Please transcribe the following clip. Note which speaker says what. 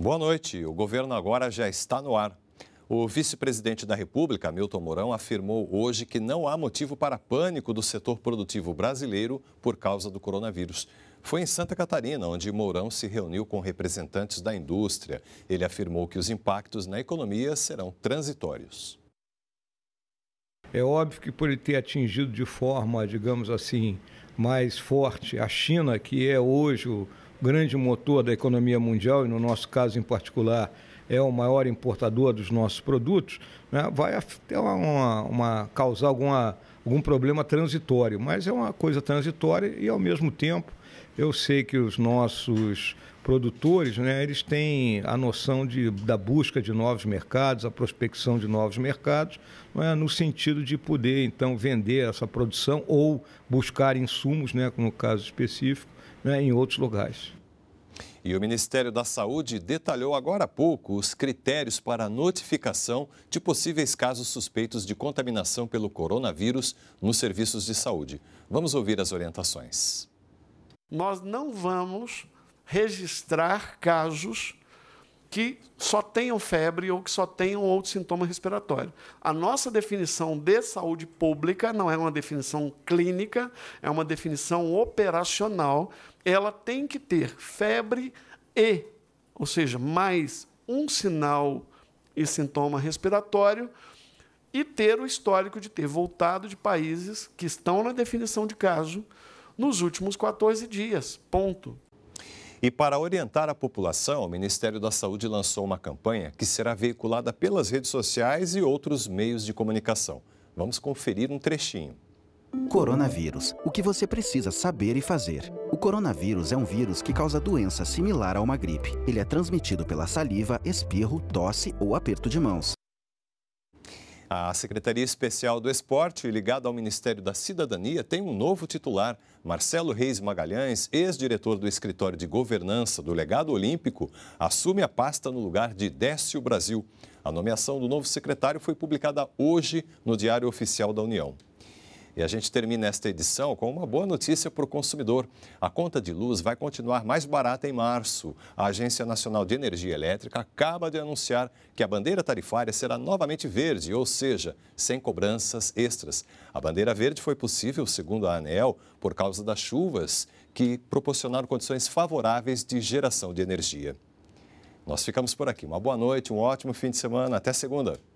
Speaker 1: Boa noite. O governo agora já está no ar. O vice-presidente da República, Milton Mourão, afirmou hoje que não há motivo para pânico do setor produtivo brasileiro por causa do coronavírus. Foi em Santa Catarina, onde Mourão se reuniu com representantes da indústria. Ele afirmou que os impactos na economia serão transitórios.
Speaker 2: É óbvio que por ele ter atingido de forma, digamos assim, mais forte a China, que é hoje o grande motor da economia mundial, e no nosso caso em particular, é o maior importador dos nossos produtos, né, vai ter uma, uma, causar alguma, algum problema transitório, mas é uma coisa transitória e, ao mesmo tempo, eu sei que os nossos produtores, né, eles têm a noção de, da busca de novos mercados, a prospecção de novos mercados, né, no sentido de poder, então, vender essa produção ou buscar insumos, né, no caso específico, né, em outros lugares.
Speaker 1: E o Ministério da Saúde detalhou agora há pouco os critérios para a notificação de possíveis casos suspeitos de contaminação pelo coronavírus nos serviços de saúde. Vamos ouvir as orientações.
Speaker 3: Nós não vamos registrar casos que só tenham febre ou que só tenham outro sintoma respiratório. A nossa definição de saúde pública não é uma definição clínica, é uma definição operacional. Ela tem que ter febre e, ou seja, mais um sinal e sintoma respiratório e ter o histórico de ter voltado de países que estão na definição de caso nos últimos 14 dias. Ponto.
Speaker 1: E para orientar a população, o Ministério da Saúde lançou uma campanha que será veiculada pelas redes sociais e outros meios de comunicação. Vamos conferir um trechinho.
Speaker 2: Coronavírus. O que você precisa saber e fazer. O coronavírus é um vírus que causa doença similar a uma gripe. Ele é transmitido pela saliva, espirro, tosse ou aperto de mãos.
Speaker 1: A Secretaria Especial do Esporte, ligada ao Ministério da Cidadania, tem um novo titular. Marcelo Reis Magalhães, ex-diretor do Escritório de Governança do Legado Olímpico, assume a pasta no lugar de Décio Brasil. A nomeação do novo secretário foi publicada hoje no Diário Oficial da União. E a gente termina esta edição com uma boa notícia para o consumidor. A conta de luz vai continuar mais barata em março. A Agência Nacional de Energia Elétrica acaba de anunciar que a bandeira tarifária será novamente verde, ou seja, sem cobranças extras. A bandeira verde foi possível, segundo a ANEL, por causa das chuvas que proporcionaram condições favoráveis de geração de energia. Nós ficamos por aqui. Uma boa noite, um ótimo fim de semana. Até segunda.